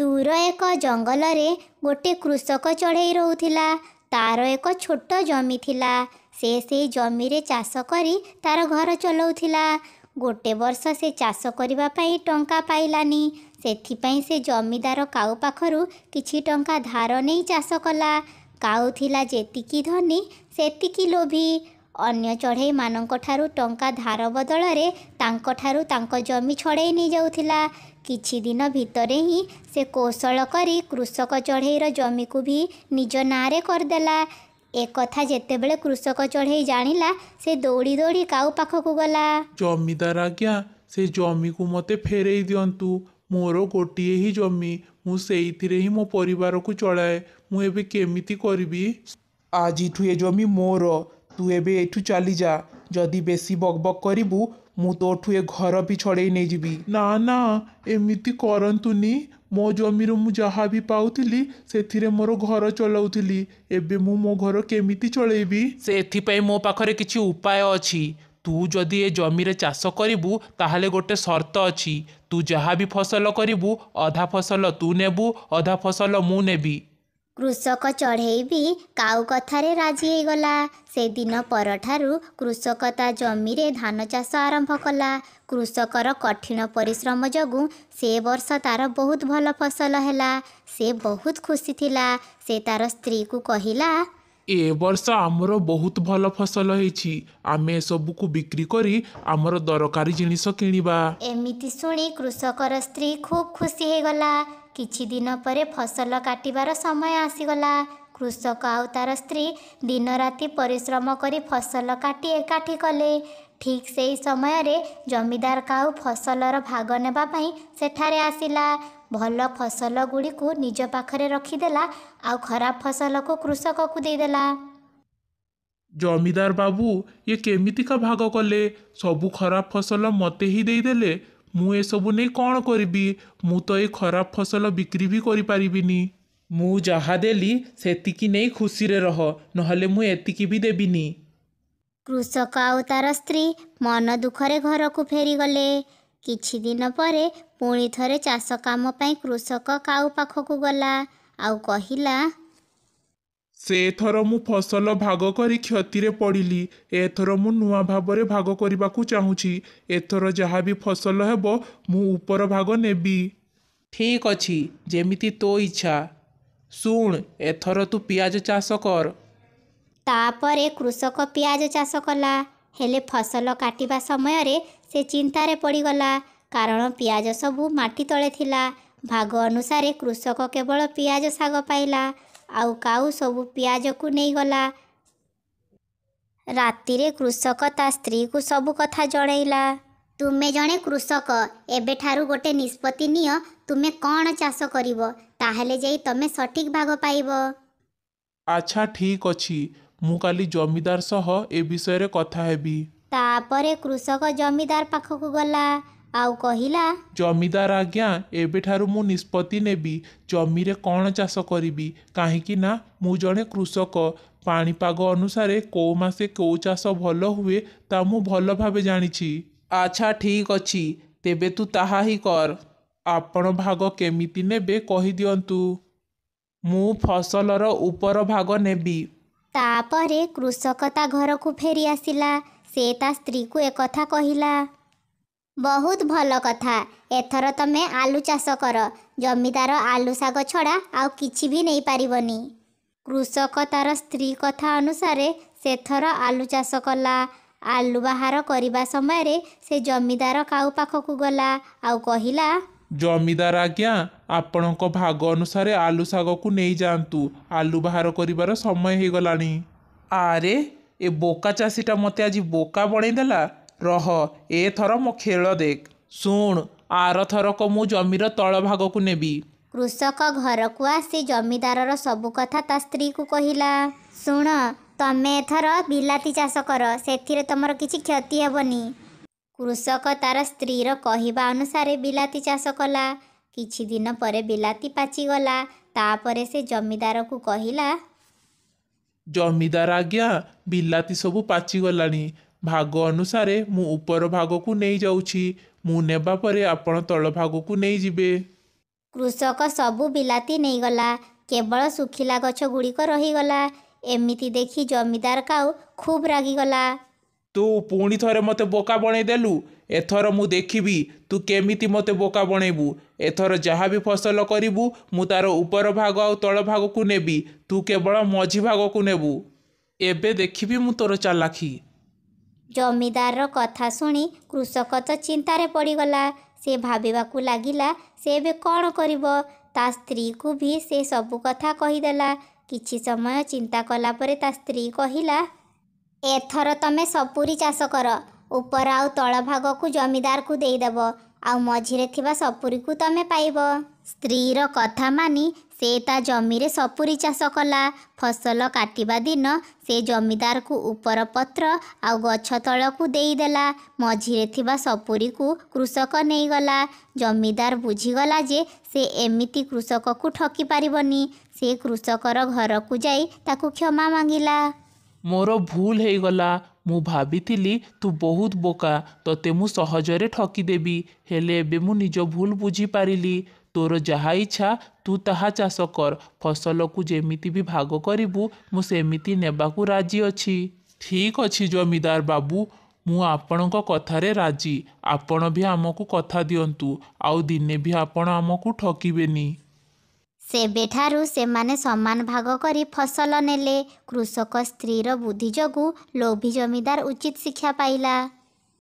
ଦୂର ଏକ ଜଙ୍ଗଲରେ ଗୋଟିଏ କୃଷକ ଚଢ଼େଇ ରହୁଥିଲା ତା'ର ଏକ ଛୋଟ ଜମି ଥିଲା ସେ ସେଇ ଜମିରେ ଚାଷ କରି ତା'ର ଘର ଚଲାଉଥିଲା ଗୋଟେ ବର୍ଷ ସେ ଚାଷ କରିବା ପାଇଁ ଟଙ୍କା ପାଇଲାନି ସେଥିପାଇଁ ସେ ଜମିଦାର କାଉ ପାଖରୁ କିଛି ଟଙ୍କା ଧାର ନେଇ ଚାଷ କଲା କାଉ ଥିଲା ଯେତିକି ଧନୀ ସେତିକି ଲୋଭୀ ଅନ୍ୟ ଚଢ଼େଇମାନଙ୍କଠାରୁ ଟଙ୍କା ଧାର ବଦଳରେ ତାଙ୍କଠାରୁ ତାଙ୍କ ଜମି ଛଡ଼େଇ ନେଇଯାଉଥିଲା କିଛି ଦିନ ଭିତରେ ହିଁ ସେ କୌଶଳ କରି କୃଷକ ଚଢ଼େଇର ଜମିକୁ ବି ନିଜ ନାଁରେ କରିଦେଲା ଏକଥା ଯେତେବେଳେ କୃଷକ ଚଢ଼େଇ ଜାଣିଲା ସେ ଦୌଡ଼ି ଦୌଡ଼ି କାଉ ପାଖକୁ ଗଲା ଜମିଦାର ଆଜ୍ଞା ସେ ଜମିକୁ ମୋତେ ଫେରେଇ ଦିଅନ୍ତୁ ମୋର ଗୋଟିଏ ହିଁ ଜମି ମୁଁ ସେଇଥିରେ ହିଁ ମୋ ପରିବାରକୁ ଚଳାଏ ମୁଁ ଏବେ କେମିତି କରିବି ଆଜିଠୁ ଏ ଜମି ମୋର ତୁ ଏବେ ଏଠୁ ଚାଲିଯା ଯଦି ବେଶୀ ବକବକ୍ କରିବୁ ମୁଁ ତୋଠୁ ଏ ଘର ବି ଛଡ଼େଇ ନେଇଯିବି ନା ନା ଏମିତି କରନ୍ତୁନି ମୋ ଜମିରୁ ମୁଁ ଯାହା ବି ପାଉଥିଲି ସେଥିରେ ମୋର ଘର ଚଲାଉଥିଲି ଏବେ ମୁଁ ମୋ ଘର କେମିତି ଚଳେଇବି ସେଥିପାଇଁ ମୋ ପାଖରେ କିଛି ଉପାୟ ଅଛି ତୁ ଯଦି ଏ ଜମିରେ ଚାଷ କରିବୁ ତାହେଲେ ଗୋଟେ ସର୍ତ୍ତ ଅଛି ତୁ ଯାହା ବି ଫସଲ କରିବୁ ଅଧା ଫସଲ ତୁ ନେବୁ ଅଧା ଫସଲ ମୁଁ ନେବି कृषक चढै बि काउके राजिगलादिन ठाउँ कृषक त जमिरे धानचाष आरम्भ कला कृषक र कठिन परिश्रम जो वर्ष तार बहुत भन्नु फसल होला से बहुत खुशी थिला से तार स्त्री ए वर्ष आमर बहुत फसल भसल है कु बिक्री करिकारी जिनिस किवा एमि शु कृषक स्त्री खूब खुब खुसी କିଛି ଦିନ ପରେ ଫସଲ କାଟିବାର ସମୟ ଆସିଗଲା କୃଷକ ଆଉ ତାର ସ୍ତ୍ରୀ ଦିନ ରାତି ପରିଶ୍ରମ କରି ଫସଲ କାଟି ଏକାଠି କଲେ ଠିକ୍ ସେହି ସମୟରେ ଜମିଦାର କାଉ ଫସଲର ଭାଗ ନେବା ପାଇଁ ସେଠାରେ ଆସିଲା ଭଲ ଫସଲ ଗୁଡ଼ିକୁ ନିଜ ପାଖରେ ରଖିଦେଲା ଆଉ ଖରାପ ଫସଲକୁ କୃଷକକୁ ଦେଇଦେଲା ଜମିଦାର ବାବୁ ଇଏ କେମିତିକା ଭାଗ କଲେ ସବୁ ଖରାପ ଫସଲ ମୋତେ ହିଁ ଦେଇଦେଲେ ମୁଁ ଏସବୁ ନେଇ କ'ଣ କରିବି ମୁଁ ତ ଏଇ ଖରାପ ଫସଲ ବିକ୍ରି ବି କରିପାରିବିନି ମୁଁ ଯାହା ଦେଲି ସେତିକି ନେଇ ଖୁସିରେ ରହ ନହେଲେ ମୁଁ ଏତିକି ବି ଦେବିନି କୃଷକ ଆଉ ତାର ସ୍ତ୍ରୀ ମନ ଦୁଃଖରେ ଘରକୁ ଫେରିଗଲେ କିଛି ଦିନ ପରେ ପୁଣି ଥରେ ଚାଷ କାମ ପାଇଁ କୃଷକ କାଉ ପାଖକୁ ଗଲା ଆଉ କହିଲା ସେ ଏଥର ମୁଁ ଫସଲ ଭାଗ କରି କ୍ଷତିରେ ପଡ଼ିଲି ଏଥର ମୁଁ ନୂଆ ଭାବରେ ଭାଗ କରିବାକୁ ଚାହୁଁଛି ଏଥର ଯାହା ବି ଫସଲ ହେବ ମୁଁ ଉପର ଭାଗ ନେବି ଠିକ୍ ଅଛି ଯେମିତି ତୋ ଇଚ୍ଛା ଶୁଣ ଏଥର ତୁ ପିଆଜ ଚାଷ କର ତାପରେ କୃଷକ ପିଆଜ ଚାଷ କଲା ହେଲେ ଫସଲ କାଟିବା ସମୟରେ ସେ ଚିନ୍ତାରେ ପଡ଼ିଗଲା କାରଣ ପିଆଜ ସବୁ ମାଟି ତଳେ ଥିଲା ଭାଗ ଅନୁସାରେ କୃଷକ କେବଳ ପିଆଜ ଶାଗ ପାଇଲା ଆଉ କାଉ ସବୁ ପିଆଜକୁ ନେଇଗଲା ରାତିରେ କୃଷକ ତା ସ୍ତ୍ରୀକୁ ସବୁ କଥା ଜଣାଇଲା ତୁମେ ଜଣେ କୃଷକ ଏବେଠାରୁ ଗୋଟେ ନିଷ୍ପତ୍ତି ନିଅ ତୁମେ କ'ଣ ଚାଷ କରିବ ତାହେଲେ ଯାଇ ତୁମେ ସଠିକ୍ ଭାଗ ପାଇବ ଆଚ୍ଛା ଠିକ୍ ଅଛି ମୁଁ କାଲି ଜମିଦାର ସହ ଏ ବିଷୟରେ କଥା ହେବି ତାପରେ କୃଷକ ଜମିଦାର ପାଖକୁ ଗଲା ଆଉ କହିଲା ଜମିଦାର ଆଜ୍ଞା ଏବେଠାରୁ ମୁଁ ନିଷ୍ପତ୍ତି ନେବି ଜମିରେ କ'ଣ ଚାଷ କରିବି କାହିଁକି ନା ମୁଁ ଜଣେ କୃଷକ ପାଣିପାଗ ଅନୁସାରେ କେଉଁ ମାସେ କେଉଁ ଚାଷ ଭଲ ହୁଏ ତାହା ମୁଁ ଭଲ ଭାବେ ଜାଣିଛି ଆଚ୍ଛା ଠିକ୍ ଅଛି ତେବେ ତୁ ତାହା ହିଁ କର ଆପଣ ଭାଗ କେମିତି ନେବେ କହିଦିଅନ୍ତୁ ମୁଁ ଫସଲର ଉପର ଭାଗ ନେବି ତାପରେ କୃଷକ ତା ଘରକୁ ଫେରି ଆସିଲା ସେ ତା ସ୍ତ୍ରୀକୁ ଏକଥା କହିଲା ବହୁତ ଭଲ କଥା ଏଥର ତମେ ଆଳୁ ଚାଷ କର ଜମିଦାର ଆଳୁ ଶାଗ ଛଡ଼ା ଆଉ କିଛି ବି ନେଇପାରିବନି କୃଷକ ତାର ସ୍ତ୍ରୀ କଥା ଅନୁସାରେ ସେଥର ଆଳୁ ଚାଷ କଲା ଆଳୁ ବାହାର କରିବା ସମୟରେ ସେ ଜମିଦାର କାଉ ପାଖକୁ ଗଲା ଆଉ କହିଲା ଜମିଦାର ଆଜ୍ଞା ଆପଣଙ୍କ ଭାଗ ଅନୁସାରେ ଆଳୁ ଶାଗକୁ ନେଇଯାଆନ୍ତୁ ଆଳୁ ବାହାର କରିବାର ସମୟ ହେଇଗଲାଣି ଆରେ ଏ ବୋକା ଚାଷୀଟା ମୋତେ ଆଜି ବୋକା ବଣେଇଦେଲା ରହ ଏଥର ମୋ ଖେଳ ଦେଖ ଶୁଣ ଆର ଥରକ ମୁଁ ଜମିର ତଳ ଭାଗକୁ ନେବି କୃଷକ ଘରକୁ ଆସି ଜମିଦାରର ସବୁ କଥା ତା ସ୍ତ୍ରୀକୁ କହିଲା ଶୁଣ ତମେ ଏଥର ବିଲାତି ଚାଷ କର ସେଥିରେ ତମର କିଛି କ୍ଷତି ହେବନି କୃଷକ ତାର ସ୍ତ୍ରୀର କହିବା ଅନୁସାରେ ବିଲାତି ଚାଷ କଲା କିଛି ଦିନ ପରେ ବିଲାତି ପାଚିଗଲା ତାପରେ ସେ ଜମିଦାରକୁ କହିଲା ଜମିଦାର ଆଜ୍ଞା ବିଲାତି ସବୁ ପାଚିଗଲାଣି ଭାଗ ଅନୁସାରେ ମୁଁ ଉପର ଭାଗକୁ ନେଇଯାଉଛି ମୁଁ ନେବା ପରେ ଆପଣ ତଳ ଭାଗକୁ ନେଇଯିବେ କୃଷକ ସବୁ ବିଲାତି ନେଇଗଲା କେବଳ ଶୁଖିଲା ଗଛ ଗୁଡ଼ିକ ରହିଗଲା ଏମିତି ଦେଖି ଜମିଦାର କାଉ ଖୁବ୍ ରାଗିଗଲା ତୁ ପୁଣି ଥରେ ମୋତେ ବୋକା ବଣେଇ ଦେଲୁ ଏଥର ମୁଁ ଦେଖିବି ତୁ କେମିତି ମୋତେ ବୋକା ବଣେଇବୁ ଏଥର ଯାହା ବି ଫସଲ କରିବୁ ମୁଁ ତାର ଉପର ଭାଗ ଆଉ ତଳ ଭାଗକୁ ନେବି ତୁ କେବଳ ମଝି ଭାଗକୁ ନେବୁ ଏବେ ଦେଖିବି ମୁଁ ତୋର ଚାଲାଖି ଜମିଦାରର କଥା ଶୁଣି କୃଷକ ତ ଚିନ୍ତାରେ ପଡ଼ିଗଲା ସେ ଭାବିବାକୁ ଲାଗିଲା ସେ ଏବେ କ'ଣ କରିବ ତା ସ୍ତ୍ରୀକୁ ବି ସେ ସବୁ କଥା କହିଦେଲା କିଛି ସମୟ ଚିନ୍ତା କଲା ପରେ ତା ସ୍ତ୍ରୀ କହିଲା ଏଥର ତମେ ସପୁରୀ ଚାଷ କର ଉପର ଆଉ ତଳ ଭାଗକୁ ଜମିଦାରକୁ ଦେଇଦେବ ଆଉ ମଝିରେ ଥିବା ସପୁରୀକୁ ତମେ ପାଇବ ସ୍ତ୍ରୀର କଥା ମାନି से ता जमिरे सपुरी चासला फसल काटिदिन को देई देला तलको दिदेला मझ को कृषक नै गला जमीदार नैगला गला जे से एमिति कृषक को ठकी पारिबनी से कृषक रो घर को जाई ताकु क्षमा मांगिला मागला भूल भुल गला मु भा तू बहुत बोका ठकी देबी हेले बेमु निजो भूल बुझी पारिली ତୋର ଯାହା ଇଚ୍ଛା ତୁ ତାହା ଚାଷ କର ଫସଲକୁ ଯେମିତି ବି ଭାଗ କରିବୁ ମୁଁ ସେମିତି ନେବାକୁ ରାଜି ଅଛି ଠିକ୍ ଅଛି ଜମିଦାର ବାବୁ ମୁଁ ଆପଣଙ୍କ କଥାରେ ରାଜି ଆପଣ ବି ଆମକୁ କଥା ଦିଅନ୍ତୁ ଆଉ ଦିନେ ବି ଆପଣ ଆମକୁ ଠକିବେନି ସେବେଠାରୁ ସେମାନେ ସମାନ ଭାଗ କରି ଫସଲ ନେଲେ କୃଷକ ସ୍ତ୍ରୀର ବୁଦ୍ଧି ଯୋଗୁଁ ଲୋଭି ଜମିଦାର ଉଚିତ ଶିକ୍ଷା ପାଇଲା